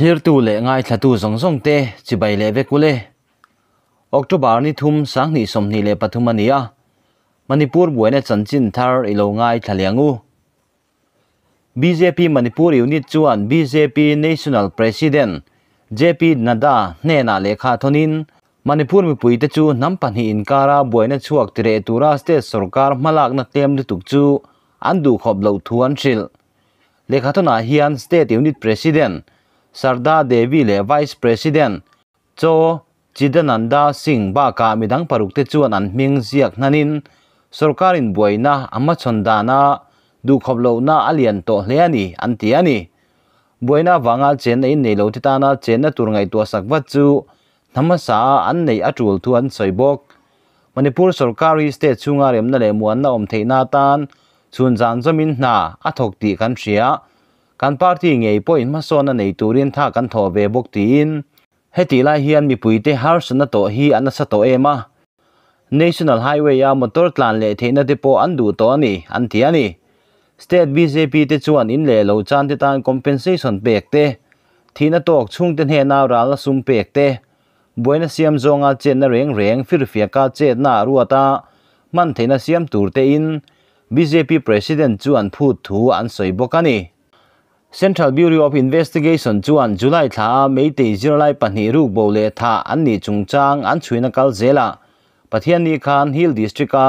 thlir tu le ngai thatu zong zong te chibai le ve kule october ni thum sang ni som ni le pathumania manipur buena chanchin thar ilo ngai thaliangu BJP Manipur Unit chuan BJP National President JP Nada ne na lekha thonin Manipur mi puite chu nampan hi inkara boina chuak tire tura state sarkar malak na tem lu tuk chu andu khop lo thuan thil lekha thona hian state unit president Sarda Devi le Vice President Cho Chidananda Singh ba ka midang parukte chuan an ming ziak nanin sarkarin buaina ama na du khoblo na alian to hle ani anti na buaina wanga chen nei nei titana chen na tur ngai to sakwa chu namasa an nay atul tuan an soibok manipur sarkari state chunga remna le muan na om theina tan chun jang jamin na atok ti kan thria กันปาร์ตี้เงยปอยมา่วนในตูรินท่ากันทอเวบุกตีนเฮติล่าฮียนมีปุ่ยเตฮาร์สนตโตฮีอันสตโตเอมา National Highway ยามอเตอร์ตลานเลเทนัดโปอันดูตัวนี้อันทียนี้สเตทบีเจพีเตจวนอินเลโลจานติตานคอมเพนเซชันเปกเตทีนัดตอกช่วงเตนเฮนาราลสุมเปกเตบุยนาเซียมจงอาเจนนาเรงเรียงฟิรฟิยกาเจนารัวตา มันเทนัดเซียมตูรเตอิน BJP President Chuan Phu Thu An Soi กันนี้ Central Bureau of Investigation จวนจุลัยท่าไม่ตีจุลัยปัญหารูปโบเลท่าอันนี้จงจางอันช่วยนักลเจล่ะประเทศนี้ขานฮิลดิสติกา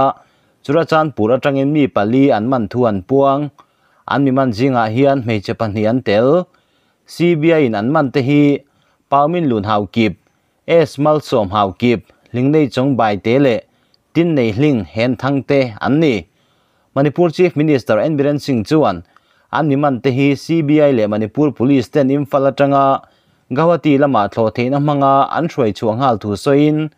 จุราจันปูระจังเอนมีปลีอันมันทวนปวงอันมีมันจิงอาเฮียนไม่จะปัอันเตล CBI นั้นมันเตฮีปาวมินลุนฮาวกิบเอสมัลสอมฮาวกิบลิงดนจงใบเตล่ตินในลิงเห็นทั้งเตอันนี้มณีพูดชีฟมินิสเตอร์เอ็นบิรันซิงจวน animan tehi CBI le Manipur Police ten imphala tanga gawati lama tho theina manga an throi chuanghal thu soin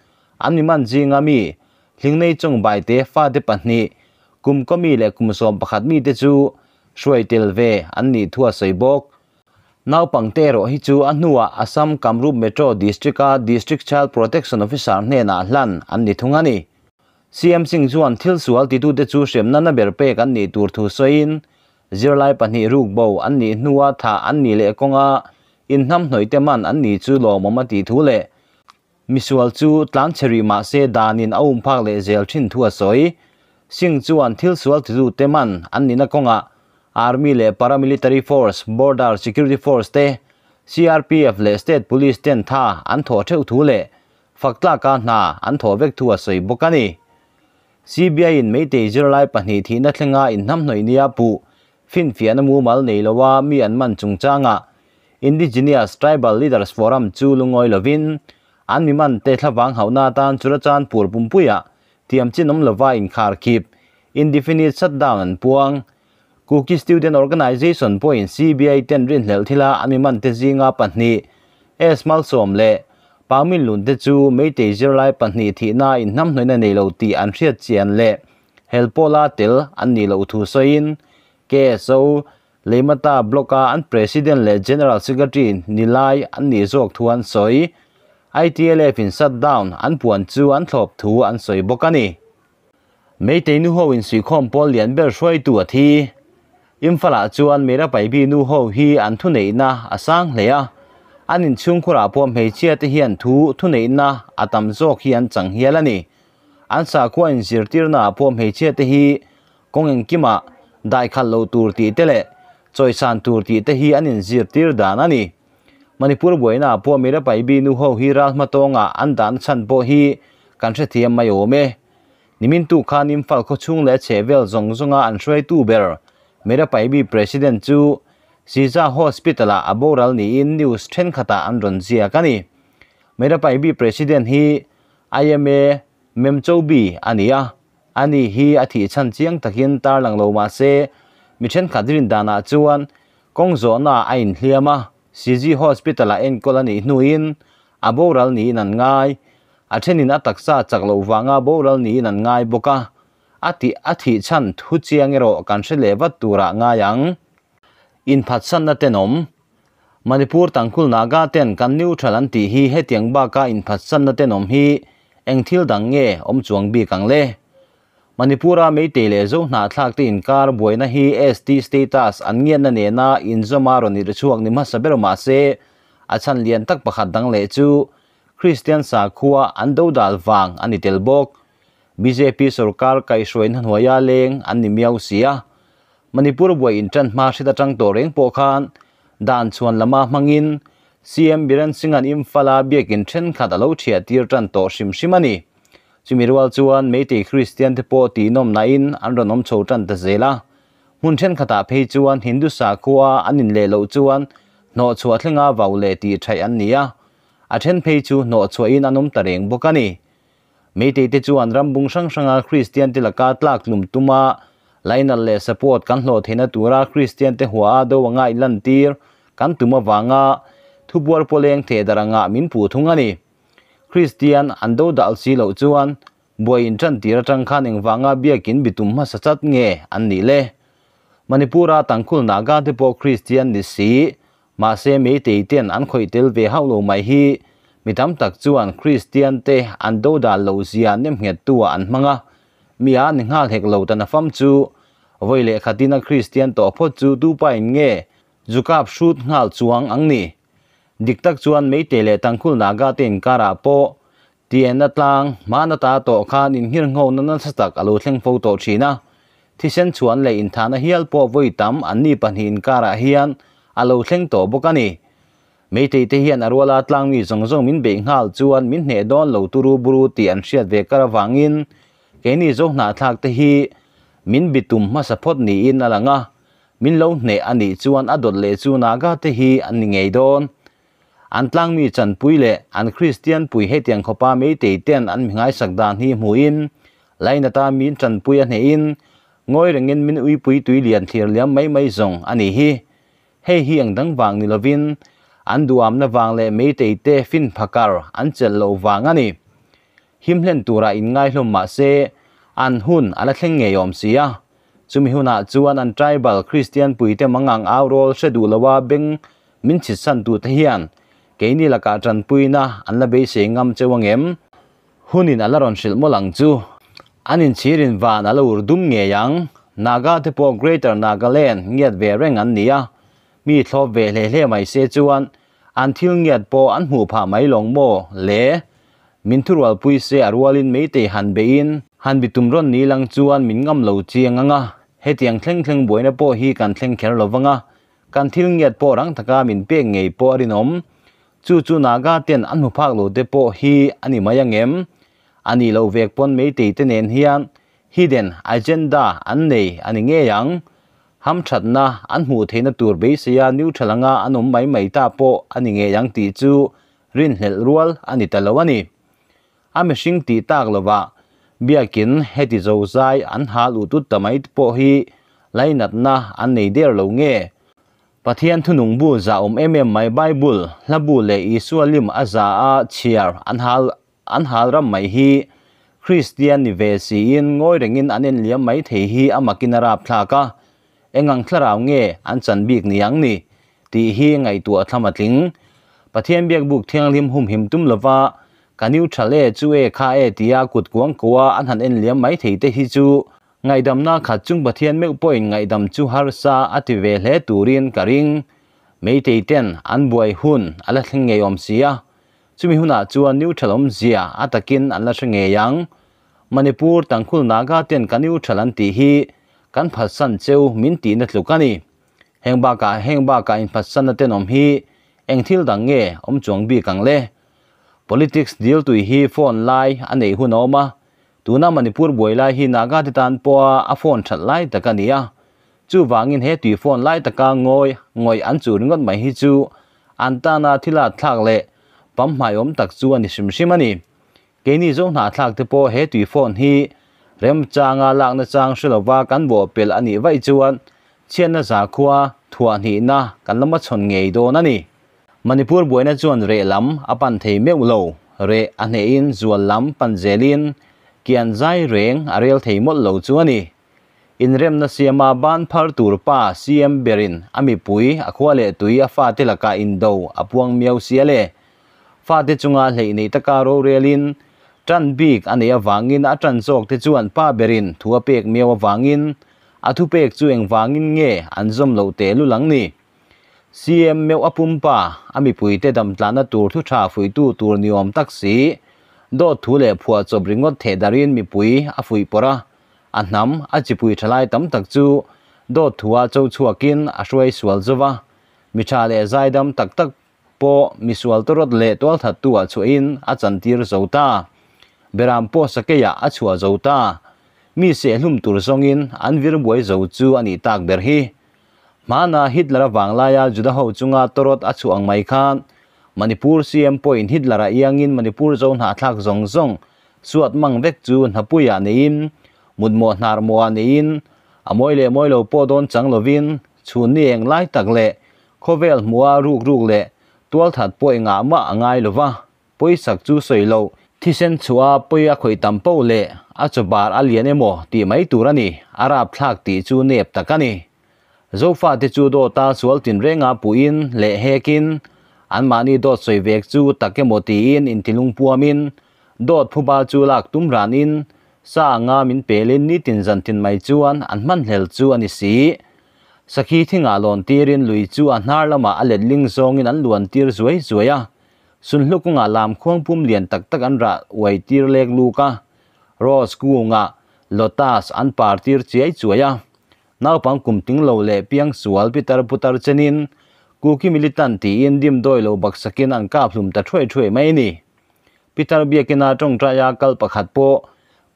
animan jingami lingnei chung bai te fa de panni kum komi le kum som pakhat mi te chu shroi tel ve an ni thua soibok nau pangte ro hi chu anuwa asam kamrup metro district a district child protection officer ne na hlan an ni thungani CM Singh Juan thil sual titu du chu shem na na ber pe tur thu soin zirlai pani ruk bo an ni nuwa tha an ni le konga in nam noi te man an ni chu lo mama ti thu le misual chu tlan cheri ma se danin aum phak le zel thin thua soi sing chuan thil sual thu te man an ni na konga army le paramilitary force border security force te CRPF le state police ten tha an tho theu thu le fakla ka na an tho vek thua soi bokani CBI in meite zirlai pani thi na thlenga in nam noi nia pu Phin finfian amu mal nei lowa mi an man Changa, indigenous tribal leaders forum chu lungoi lovin an mi man te thlawang hauna tan chura chan pur pumpuya tiam chinom lova in khar khip indefinite shutdown an puang Cookie Student Organization point CBI ten rin hlel thila ami man te zinga panni esmal som le pamin lun te chu mei te zirlai panni thi na in nam noina nei lo ti an hriat chian le helpola tel an ni lo thu soin ke so leimata bloka an president le general secretary nilai an ni zok thuan soi ITLF in shutdown an puan chu an thlop thu an soi bokani mei te nu ho in si khom pol lian ber soi tu thi imfala chuan mera pai bi nu ho hi an thu nei na asang hleya an in chung khura po mei chia te hian thu thu nei na atam zok hi an chang hialani an sa ko in zirtir na po mei chia te hi kong en kima dai khan lo tur ti tele choi san tur ti te hi anin zir tir dan ani manipur boina po mira pai bi nu ho hi ral ma tonga à, anh dan chan bo hi kan se thiam mai ome nimin tu khan im fal ko chung le chevel zong zonga an shwai tu ber mira pai bi president chu Siza hospital a aboral ni in news then khata an ron zia kani mera pai bi president hi IMA memchobi ania à ani hi a thi chan chiang takin tar lang lo ma se mi then khadirin dana ah chuan kongzo na a in hliama cg hospital a ah en kol ani hnuin aboral ni nan an ngai a thenin a taksa chak lo wanga boral ni in an ngai boka ati athi chan thu chiang ero kan se lewa tura ah ngayang in phatsan na tenom manipur tangkul naga ten kan neutral an ti hi hetiang ba ka in phatsan na tenom hi engthil dang nge om chuang bi kang le Manipura may tele zo na thak tin kar boy na hi ST status an ngien na ne na in zo maro ni ri chuak ni ma saber ma se achan lian tak pakha dang le chu Christian sa khuwa an do dal wang ani tel bok BJP sarkar kai shoin han hoya leng miau sia Manipur boy in tan ma sita po khan dan chuan lama mangin CM Biran Singh an im phala bekin thren tir tan to shim shimani จึงมีรัวจวนไม่ติคริสเตียนที่ปวตีนมนายนอันรนมโชตันตเจละมุนเช่นขตาเพจวนฮินดูสาคัวอันนินเลโลจวนนอชัวทึงอาวาวเลตีชายอันเนียอาเช่นเพจูนอชัวอินอันนมตะเรงบุกันีไม่ติติจวนรำบุงสังสังอาคริสเตียนที่ลักาตลักลุ่มตุมาไลนัลเลสปวดกันหลเทนตัวราคริสเตียนที่หัวดววงไงลันตีร์กันตุมาวางาทุบวัวโปเลงเทดรังอามินปูทุงันี Christian ando dal si lo chuan buai in tran tira tang khan engwanga biakin bitum ma sachat nge an ni le manipura tangkul naga te po christian ni si ma se me te ten an khoi tel ve hau lo mai hi mitam tak chuan christian te ando dal lo zia nem nget tu an manga mi a ni ngal hek lo tan fam chu voile khatina christian to pho chu du pa in nge zukap shoot ngal chuang ang ni diktak chuan mei tele tangkhul naga ten kara po tian na tlang ma na ta to khan in hir ngo na na chak alo thleng pho to china ti sen chuan le in thana hial po voi tam anni pan hin kara hian alo thleng to bokani mei te te hian arwala tlang mi zong zong min be ngal chuan min he don lo turu buru tian shiat ve kara te hi min bitum ma saphot ni in alanga min lo ani chuan adot le chu naga te hi an an tlang mi chan pui le an christian pui he tiang khopa me te ten an mingai sakdan hi muin laina ta min chan pui an hein ngoi rengin min ui pui tui lian thir liam mai mai zong ani hi he hi ang dang wang ni lovin an duam na wang le me te te fin phakar an chel lo wang ani him hlen tura in ngai hlom ma se an hun ala thleng nge yom sia chumi huna chuan an tribal christian pui te mangang aw rol se du lawa beng min chi san tu te hian เกนีละการันปุยนะอันละเบสิงงามเจวังเอ็มหุ่นินอัละรอนชิลโมลังจูอันินชีรินวานอัลละอุดมเงียงนากาเทปโอเกรเตอร์นากาเลนเงียดเวรงอันนี้อะมีทบเวเลเล่ไม่เซจวนอันที่เงียดโปอันหูพามมยลงโมเล่มินทุรวลปุยเสียรัวลินไม่เีฮันเบินฮันบิตุมรอนนี้ลังจวนมินงามโลจียงงะเฮตียงเคล่งเคล่งบวยนัะโปฮีกันเคล่งแข็งระวังะการที่เงียดโปรังตะกามินเป่งเงยโปอรินอม chu chu naga ten an mu phak lo te po hi ani mayang em ani lo vek pon mei te te nen hian hidden agenda an nei ani nge yang ham that na an mu theina tur be sia new thalanga anom mai mai ta po ani nge yang ti chu rin hel rual ani talawani ame sing ti tak lova biakin heti zo zai an ha lu tu tamai po hi lainat na an nei der lo nge pathian thunung bu za om em em mai bible la bu le isualim aza a chiar anhal anhal ram mai hi christian ni ve si in ngoi rengin anen liam mai thei hi amakinara thlaka engang thlarau nge an chan bik ni ang ni ti hi ngai tu athama tling pathian biak buk thiang lim hum him tum lova kaniu thale chu e kha e tia kut kuang kowa an han en liam mai thei te hi chu ngay đầm na khát chung bát hiền mèo point ngày đầm chu har sa ati ve hle turin karing mei te ten an buai hun ala thing ngei om sia chumi huna chuan new thalom zia atakin an la thenge yang manipur tangkhul naga ten kaniu thalan ti hi kan phasan cheu min ti na ba hengba ka ba ka in phát na ten om hi engthil dang nge om chuang bi kang Lê, politics deal tu hi phone lai anei hun oma ตัวนั้นมันพูดบ่อยไล่หินากาติตันปัวอาฟอนชัดไล่ตะกันเนียจู่วางเงินเฮตุีฟอนไล่ตะกันงอยงอยอันจู่งก็ไม่เห็จู่อันตานาที่ลาทักเล่ปั๊มหมายอมตักจู่อันนี้ชิมชิมันนี่เกณฑ์นี้จงหาทักที่ปัวเฮตุีฟอนฮีเริ่มจางอาลักนจางสลบว่ากันบ่เปล่ยนอันนี้ไว้จู่อันเช่นนะสากัวทัวนี่นะกันลำบากชนเงยดอนันนี่มันพูดบ่อยนะจวนเรื่องำอปันเทียมเอาโลเรองอันเอนจวนลำปันเจลิน kian zai reng arel theimot lo chu ani inrem na siama ban phar tur pa cm berin ami pui akhwale tui a fa te laka indo apuang miau siale fa te chunga hlei nei taka ro relin tran big bik ane awangin a tran chok te chuan pa berin thua pek miau a thu pek chueng eng wangin nge zom lo te lu lang ni cm meu apum pa ami pui te dam tlana tur thu tha fui tu tur niom taksi do thu le phua cho bringot the darin mi pui a fui pora a nam a chi pui thalai tam tak chu do thua cho chuakin a shwai sual zowa mi cha le zaidam tak tak po mi sual torot lệ tol thật tu a chu in a chantir zota beram po sakeya a chua ta mi se hlum tur zongin an vir buai chú chu ani tak ber hi mà mana hitlara wanglaya juda ho chunga torot a chu ang mai khan manipur cm point hit lara iangin manipur zone ha thlak zong zong suat mang vek chu na puya nein mudmo hnar mo nein amoi le moi lo po don chang lovin chu ni eng lai tak le khovel mua ruk ruk le tual that poi nga ma angai lova poi sak chu soi lo thi sen chua poi a khoi tam po le a chobar alian emo ti mai turani arab thlak ti chu nep takani zofa te chu do ta sual tin renga puin le hekin an mani dot soi vek chu takemoti in in tilung puamin dot phuba chu lak tum ranin sa nga min pelin ni tin zan tin mai chuan an man hel chu ani si sakhi thinga lon tirin lui chu a hnar lama a let ling zong in an luan tir zuai zuaya sun lukunga lam khuang pum lian tak tak an ra wai tir lek luka rose ku nga lotus an par tir chiai chuaya naupang kum ting lo le piang sual pitar putar chenin กูคิมิลิตันตีอินดิมดอยโลบักสกินอันกาพลุมตะช่วยช่วยไม่นี่พิทารเบียกินาจงจรายากัลปะขัดโป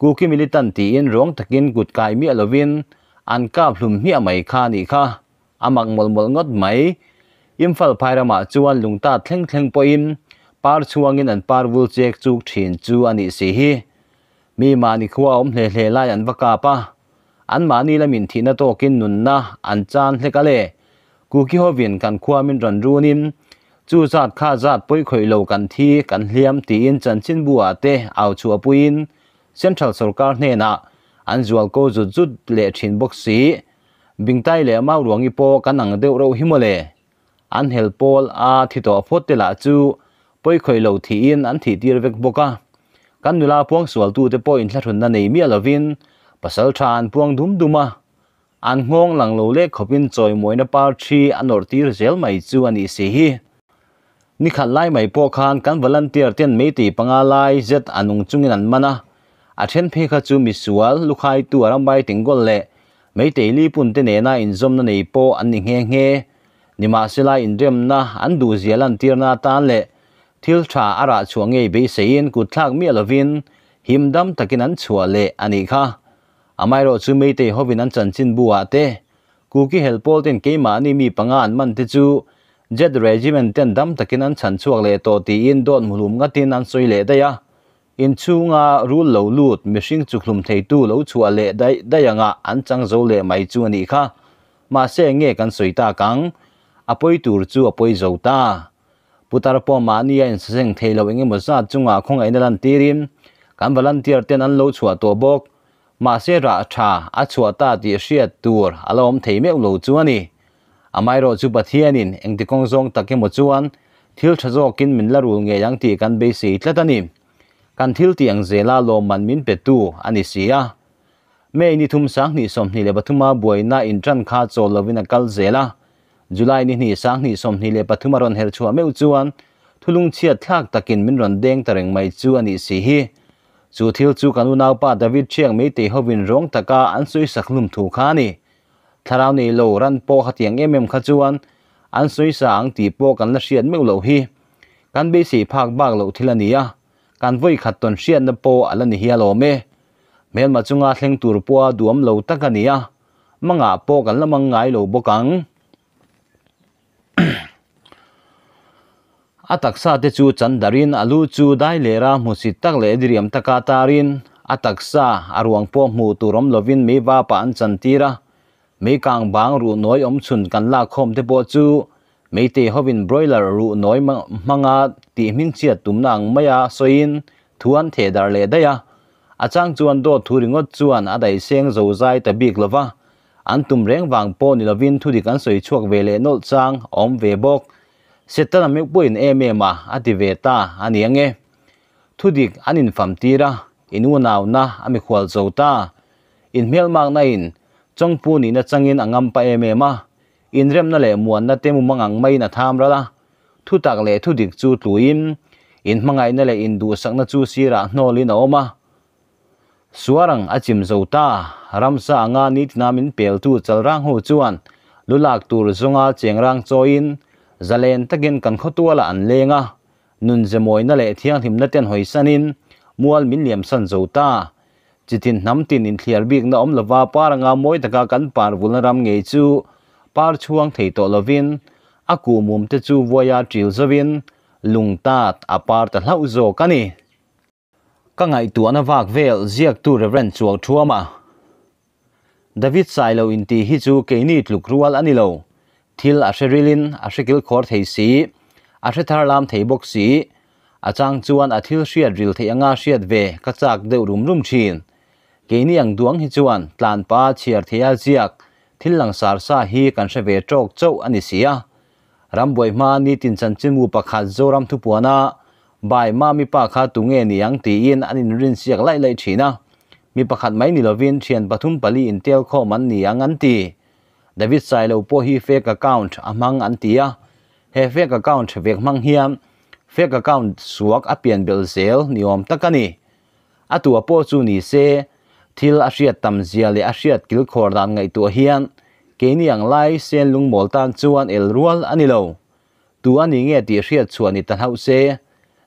กูคิมิลิตันตีอินร้องตะกินกุดกายมีอลวินอันกาพลุมเฮียไม่ค่านี่ค่ะอามักมลมลงดไหมอิมฟัลไพรามาจวนลุงตาเทงเทงปอิมปาร์ชวงอินอันปาร์วุลเจกจุกชินจูอันอีสิฮีมีมานิขวาอมเลเลไลอันวกาปะอันมานี่ละมินทีนาโตกินนุนนะอันจานเลกเล่กูคิฮอวินกันคว้ามินรันรูนิมจู่จัดข้าจัดปุ่ยข่อยเหลากันที่กันเลียมตีอินจันชินบัวเตเอาชัวปุ่ยนเซ็นทรัลสุรการเนนะอันจวลก็จุดจุดเลชินบุกสีบิงไตเล่มาหลวงอีโปกันนังเดืวเราหิมเล่อันเฮลปอลอาทิตอฟดเตลาจู่ปุ่ยข่อยเหลาทีอินอันทีดีเวกบุกอ่ะกันเวลาพวงสวลตูเตปอยอินทะทุนนันเอมีลวินปัสสลทานพวงดุมดุมะ an hmong lang lo le khopin choi moina par thi anor tir zel mai chu ani se hi ni khat lai mai po khan kan volunteer ten me ti panga lai zet anung chungin an mana a then phe kha chu mi sual lukhai tu aram bai tingol le mei te li pun te na in zom na nei po an ni nge nge ni ma se in rem na an du zealan tir na tan le thil tha ara chuang ei be sein ku thlak mi lovin himdam takin an chua le ani kha amai ro chu mei te hovin an chan chin bua te ku ki helpol ten ke ma ni mi panga an man te chu jet regiment ten dam takin an chan chuak le to ti in don mulum nga tin an soi le da ya in chu nga rul lo lut mishing chu khlum thei tu lo chua le dai dayanga an chang zo le mai chu ani kha ma se nge kan soi ta kang apoi tur chu apoi zo ta putar po ma ni in seng thei lo enge mo za chunga khong ai nalan tirin kan volunteer ten an lo chua to bok masera tha achuwa ta di shiat tur alom theime lo chuani amai ro chu pathian in engti kong zong takemo chuan thil thajo kin min la rul nge yang ti kan be si tlatani kan thil ti ang zela lo man min pe tu ani sia me ni thum sang ni som ni le bathuma boy na in tran kha cho lovin kal zela july ni ni sang ni som ni le bathuma ron her chuwa u chuan thulung thak takin min ron deng tareng mai si hi Zutil zu kanu nao pa David Chiang mi ti ho vin rong taka an sui sak lum tu ka ni. Tharao ni lo ran po hati ang emeam ka zuan an sui sa ti po kan na siyad mi u lo hi. Kan bi si paak bag lo uti la ni ya. Kan vui katton siyad na po ala ni hiya lo me. Mel ma zunga leng tur po duam lo taka ni Ma ngā po kan la ma ngai lo bo kang. ataksa te chu chandarin alu chu dai lera musi tak le diriam taka tarin ataksa aruang po mu turom lovin mi va pa an chantira me kang bang ru noi om chun kan la khom te bo chu me te hovin broiler ru noi manga ti min chia tumnang maya soin thuan the dar le daya achang chuan do thuringot chuan adai seng zo zai ta big lova an tum reng wang po ni lovin thu di kan soi chuak ve le nol chang om ve bok setta na mek boin em ma ati ve ani ange thudik anin fam tira inu na na ami khwal zo in mel mang na in chongpu ni na changin angam pa em em ma in rem na le muan na temu mangang mai na tham ra la le thudik dik chu tluim in mangai na le in du na chu si ra no li no ma suarang achim zo ta ramsa anga ni namin pel tu chal rang ho chuan lulak tur zunga chengrang choin in lên tất nhiên zalen takin kan khotuala an lenga nun zemoina le thiang himna ten hoisanin mual min liam san zota chitin namtin in thliar bik na om lova paranga moi taka kan par vulnaram nghề chu par chuang thei to lovin aku mum te chu voya tril zovin lungta apar ta hlau zo kani ka ngai tu anh vác về ziak tu reverend chuak thuama david lâu in ti hi chu keini tluk rual anilo ทิลอาเชริลินอาเชกิลคอร์เทสีอาเชทารลามเทบุกสีอาจางจวนอาทิลเชียดริลเทยงอาเชียดเวกระจากเดือดรุมรุมชินเกนี่ยังดวงฮิจวนตลานป้าเชียร์เทียเจียกทิลหลังสารสาฮีกันเชเวโจกเจ้าอันิเสียรำบวยมานีตินจันจินมูปะขัดโจรำทุปวนาใบ่ามามีป้าขัดตุงเงนี่ยังตีอินอันนินรินเสียกไล่ไล่ชีนะมีปะขัดไหมนิลวินเชียนปทุมปลีอินเตียวข้อมันนี่ยังอันตี David sai lo po hi fake account amang an tia he fake account vek mang hiam fake account suak apian bel zel niom takani atua po chu ni se thil a tam zia le a hriat kil khor dan ngai tu hian ke ni ang lai sen lung mol tan chuan el rual ani lo tu ani nge ti hriat chuan ni tan hau se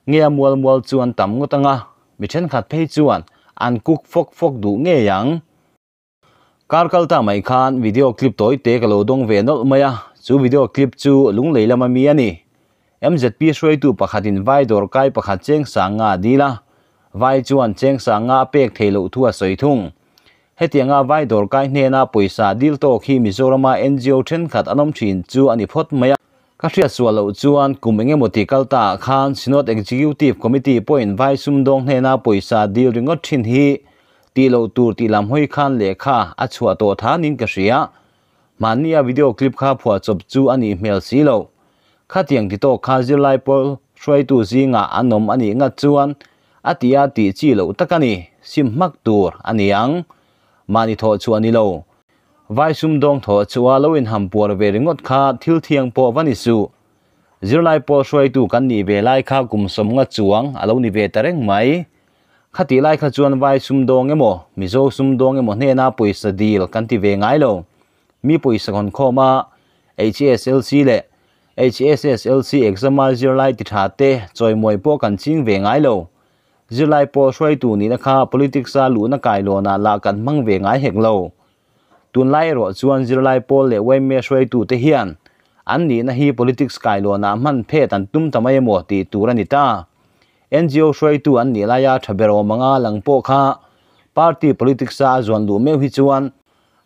nge mual mual chuan tam ngotanga mi chen khat phei chuan an kuk fok fok du nge yang การ์คัลต้าไม่ขานวิดีโอคลิปตัวอีเทกโลดงเวนอลมาชูวิดีโอคลิปชูลุงเลยละมามีนี่ MZP ช่วยตัวประคัดินไวดอร์ไก่ประคัดเจงสางาดีละไว้จวนเจงสางาเป็กเทโลทัวสวยทุ่งเหตียงาไวดอร์ไก่เนน่าปุยสาดิลโตคีมิโซรามาเอ็นจีโอเชนขัดอารมณ์ชินชูอันนี้พอดมาก็เชื่อส่วนลูกชวนกลุ่มเงี้ยมติกลต้าขานสินอดเอ็กซิคิวทีฟคอมมิตี้พอยน์ไว้ซุ่มดงเนน่าปุยสาดิลริงก์ชินฮีตีโลตูตีลำห้อยขันเลขาอัชัวโตทานินกษียะมันนี่วิดีโอคลิปข้าพัวจบจูอันนี้เมลสีโลข้าเตียงที่โตข้าจิไลปอลช่วยตูซีงาอันนมอันนี้งัดจวนอัติยาตีจีโลตะกันนี่ซิมมักตูอันนี้ยังมันนี่ทอชวนนี่โลไวซุมดงทอชวาโลอินหัมปัวเวริงดข้าทิลเทียงปอวันิสูจิไลปอลช่วยตูกันนี่เวไลข้ากุมสมงัดจวงอาณ์นี่เวตเร่งไหมขัดไล่ขัดจวนไว้สุมดองเอโมมิโซสุมดองเอโมเนน่าปุ๋ยสดีลกันที่เวงไงโลมีปุ๋ยสกอนข้คมา HSLC เล HSSLC เอกซ์มาจิไลติดหาเตะจอยมวยโปกันชิงเวงไงโลจิไลโปช่วยตูนี้นะคะ politics ลู่นักไก่โลน่าลากันมั่งเวงไงเหงโลตูนไล่รถจวนจิไลโปเล่เวมเมช่วยตูเตียนอันนี้นะฮี politics ไก่โลน่ามันเพ่ตันตุ้มทำไมโมตีตูรันิตา NGO soi tu an nilaya la ya thabero manga langpo kha party politics sa zon lu me hi chuan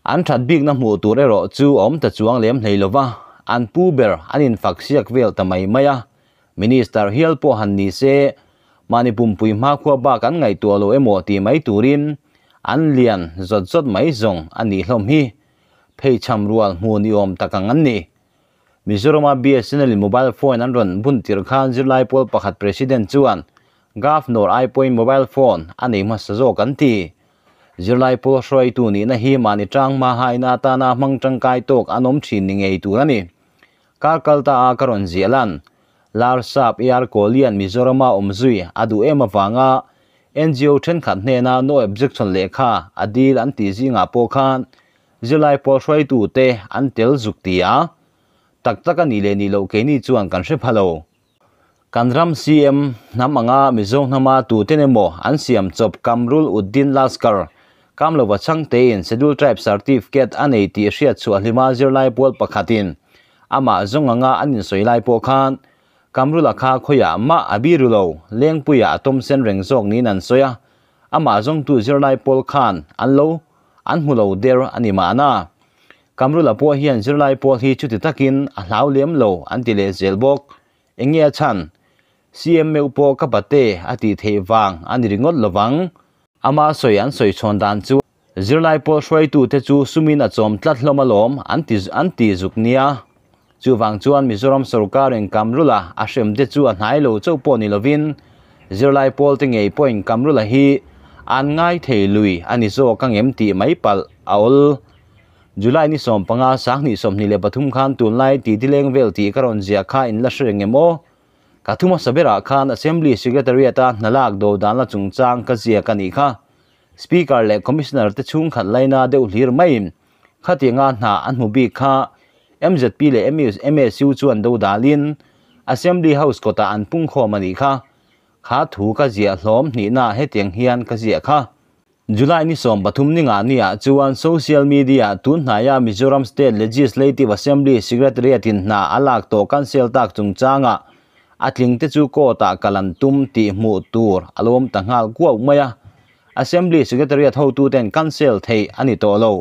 an that big na mu tur ero chu om ta chuang lem hlei lova an pu ber an in fak siak vel ta mai maya minister hiel po han ni se mani pum pui ma khuwa ba kan ngai tu lo emo ti mai turin an lian zot zot mai zong an ni hlom hi phei cham rual mu ni om takang an ni Mizorama BSNL mobile phone an ron bun tir khan zirlai pol pakhat president chuan gaf nor ai mobile phone ani ma sazo kan ti zirlai pol shroi tu ni na hi mani tang ma hai na ta na mang tang kai tok anom thin ni ngei tu ani kar kalta a karon zialan lar sap er kolian mizorama omzui adu ema wanga NGO then khat hne na no objection le adil an ti zinga po khan zilai po shroi tu te an tel zuk tia tak tak ani le ni lo ke ni chuan kan hre phalo kanram cm namanga mizong nama tu tenemo an siam chop kamrul uddin laskar kamlo wachang tein schedule tribe certificate anei ti hria chu ahlima zirlai pol pakhatin ama zonganga anin soilai po khan kamrula kha khoya ma abirulo lengpuya atomsen rengjong ni nan soya ama zong tu zirlai pol khan anlo anhulo der anima na kamrula po hian zirlai pol hi chuti takin a hlau lem lo antile zelbok engia chan CML po kapate ati thewang ani ringot lawang ama soi an soi chon dan chu zirlai po shwai tu te chu sumin a chom tlat hlomalom anti anti zuknia chu wang chuan mizoram sarkar en kamrula ashem te chu a hnai lo chau po ni lovin zirlai pol te ngei po in kamrula hi an ngai thei lui ani zo kang em ti mai pal aol July ni som panga sang ni som ni le bathum khan tun lai ti dileng vel ti karon zia kha in la shreng emo kathuma sabera khan assembly secretary ata nalak do dan la chung chang ka zia ka ni kha speaker le commissioner te chung khat laina de ulhir mai khatinga na anmu bi kha mzp le mus msu chuan do dalin assembly house kota an pung kho mani kha kha thu ka zia hlom ni na he teng hian ka zia kha July ni som bathum ni nga ni a chuan social media tun na ya Mizoram State Legislative Assembly Secretary atin na alak to council tak chung changa atling te chu ko ta kalan tum ti mu tur alom tangal kuau maya assembly secretariat ho tu ten council thei ani to lo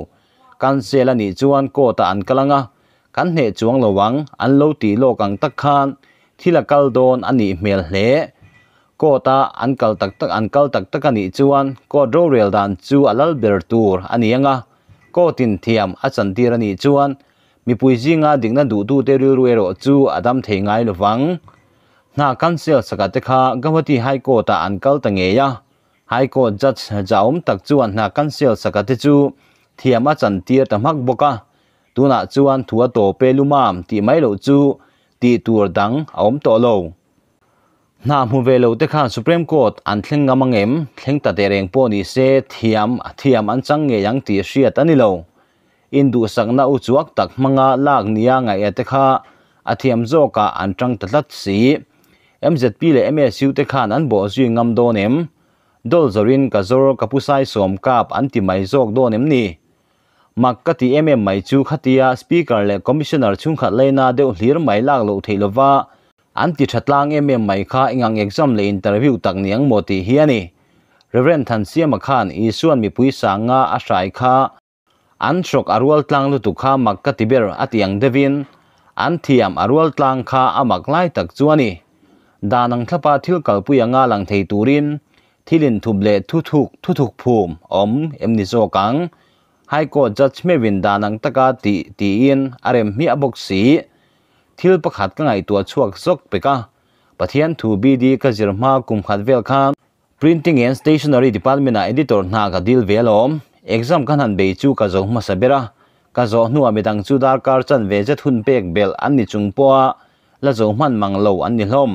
council ani chuan ko ta an kalanga kan hne chuang lowang an lo ti lo kang tak khan thila kal don ani mel hle ko ta an kal tak tak an kal tak tak ani chuan ko draw rel dan chu alal ber tur ani anga ko tin thiam a chan tir ani chuan mipui jinga dingna du tu te ru ru ero chu adam thei ngai lowang na council sakate kha gamati high court a ankal ya, high court judge jaum tak chuan na council sakate chu thiama chantir tamak boka tuna chuan thua to pe lumam ti mai lo chu ti tur dang aom to lo na mu ve lo te kha supreme court an thleng ngamang em thleng ta de reng po ni se thiam thiam an chang nge yang ti hriat ani lo in du sakna u chuak tak manga lak nia ngai ate kha athiam à zoka an tang tatlat si MZP le MSU te khan an bo zui ngam do nem dol zorin ka zor ka pusai som kap an ti mai zok do nem ni mak ka ti mm mai chu khatia speaker le commissioner chung khat leina deuh hlir mai lak lo theilowa an ti thatlang mm mai kha engang exam le interview tak niang moti hiani Reverend Thansiam Khan i suan mi puisa nga a hrai kha an shok arual tlang lu tu kha mak ka tiber atiang devin an thiam arwal tlang kha amak lai tak chuani ดานังทปาทิวกัลปุยงาลังเทตูรินทิลินทุบเลทุทุกทุทุกภูมิอมเอ็มนิโซกังไฮโกจัดเมวินดานังตะกาติตีอินอารมมีอบกสีทิลประคัดกังไอตัวชวกซกไปกะปะเทียนทูบีดีกะจิรมากุมขัดเวลคาม printing and stationery department na editor na ka deal velom exam kan han be chu ka zo ma sabera ka zo nu amidang chu dar kar chan ve jet hun pek bel an ni chung po la zo man mang lo an ni hlom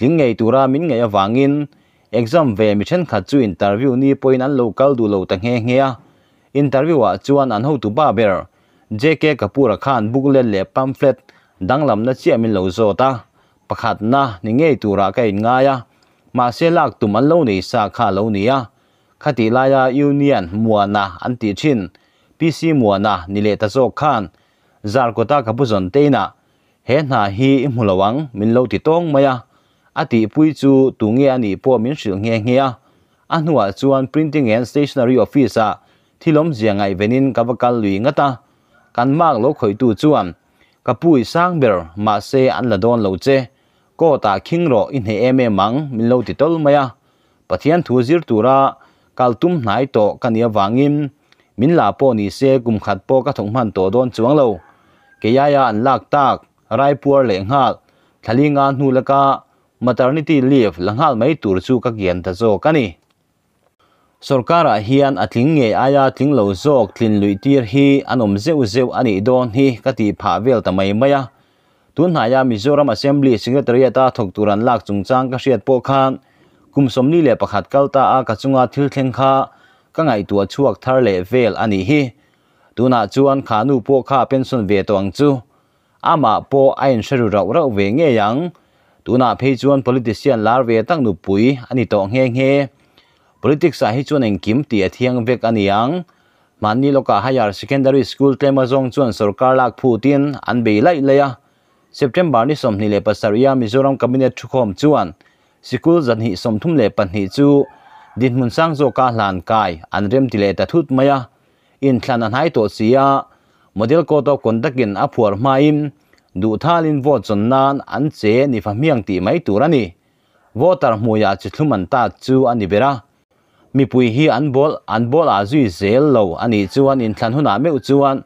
lingei tura min ngei awangin exam ve mi chen kha chu interview ni poin an local du lo ta nge nge a interview a chuan an ho tu ba ber jk kapura khan book le le pamphlet dang lam na chia min lo zo ta pakhat na ni ngei tura ka in nga ya ma se lak tu man lo ni sa kha lo ni ya, kha ti la ya union mua na an ti chin pc mua na ni le ta zo khan zar kota ta te na he na hi mulawang min lo ti tong maya a ti pui chu tunge ani po min sil nge nge a anua chuan printing and stationery office a thilom ziangai venin kavakal lui ngata kan mak lo khoi tu chuan kapui sang ber ma se an la don lo che ko ta khing ro in he em em mang min lo ti tol maya pathian thu zir tura kaltum hnai to kania wangin min la po ni se kum khat po ka thong man to don chuang lo ke ya ya an lak tak rai puar le ngal thali nga nu laka maternity leave langhal mai tur chu ka gyan ta zo kani sarkara hian atling nge aya tling lo zok tlin lui tir hi anom zeu zeu ani don hi kati pha vel ta mai maya tun na ya mizoram assembly secretary ta thok turan lak chung chang ka riat po khan kum somni le pakhat kalta a ka chunga thil thleng kha ka ngai tu a chuak thar le vel ani hi tuna chuan khanu po kha pension ve tong chu ama po ain sharu ra ra ve nge yang tuna phei chuan politician lar ve tak nu pui ani tawng nghe nghe politics a hi chuan eng kim ti a thiang vek ani ang manni loka higher secondary school tlema zong chuan sarkar lak phu tin an be lai leya september ni som ni le pasaria mizoram cabinet thukhom chuan sikul zan hi som thum le pan hi chu din mun sang zo ka hlan kai an rem ti le ta thut maya in thlan an hai to sia model code of conduct in apuar main du thalin vote chon nan an che ni fa miang ti mai tur mua voter muya chi thluman ta chu ani bera mi pui hi an bol an bol a ah zui zel lo chú anh in thlan huna me chú anh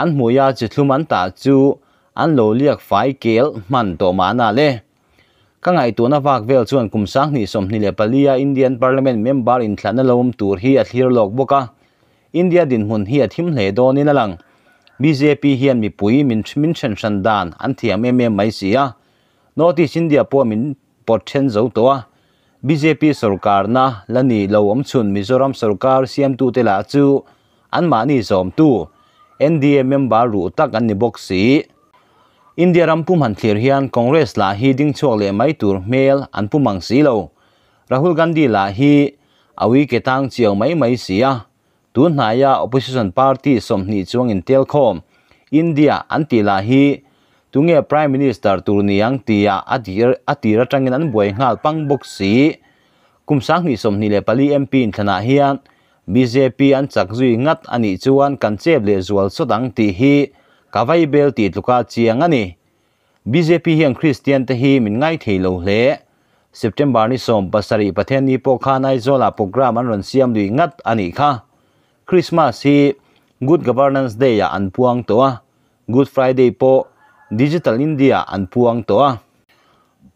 an muya ah chi thluman ta chú an lo liệt phải kel man to mana ah le ka ngai tu na vak vel chuan kum sang ni som ni le palia indian parliament member in thlan alom tur hi a thlir lok boka india din hun hi a thim hle donin alang BJP hiện mi pui min min chen san dan an thiam em em mai sia notice india po min pot chen zo to a BJP sarkar na lani lo om chun Mizoram sarkar CM tu te la chu an ma ni zom tu NDA member ru tak an ni box si India ram pum han thlir hian Congress la hi ding chok le mai tur mail an pumang si lo Rahul Gandhi la hi awi ke tang chiao mai mai sia tu naya opposition party somni chuang in telkom india antila hi tunge prime minister turni ang tia adir atira tangin an buai ngal pang boxi sang ni somni le pali mp in thana hian bjp an chakzui ngat ani chuan kanchep le zual sodang ti hi kawai bel ti tluka chiang ani bjp hian christian te hi min ngai theilo hle september ni som pasari pathen ni pokha nai zola program an ron siam lui ngat ani kha Christmas si Good Governance Day ah, an puang to ah. Good Friday po Digital India an puang to ah.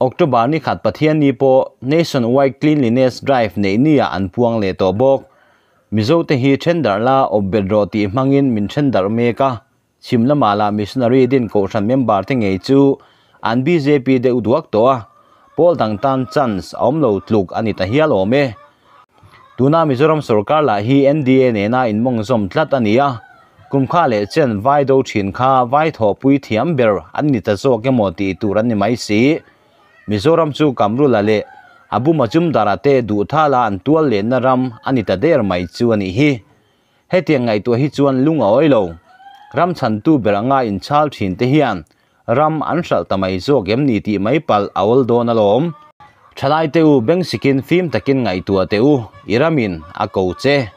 October ni khat pathian ni po Nationwide Cleanliness Drive nei niya ah, an puang le to bok. Mizo te hi tender la ob bedro ti mangin min tender meka simla mala missionary din ko san member te ngei chu an BJP de udwak to ah. Paul dang tan chance om tluk ani ta hialo me. tuna mizoram sarkar la hi nda nena in mong zom tlat ania kumkha le chen vai do thin kha vai tho pui thiam ber an ni ta zo ke mo ti turan ni mai si mizoram chu kamru la le abu machum te du tha la an tual le na ram ani ta der mai chu ani hi he te ngai to hi chuan lunga oilo ram chan tu beranga in chal thin te hian ram an sal tamai zo gem ni ti mai pal awal donalom alom thadai teu beng sikin film takin ngai tua teu iramin a ko che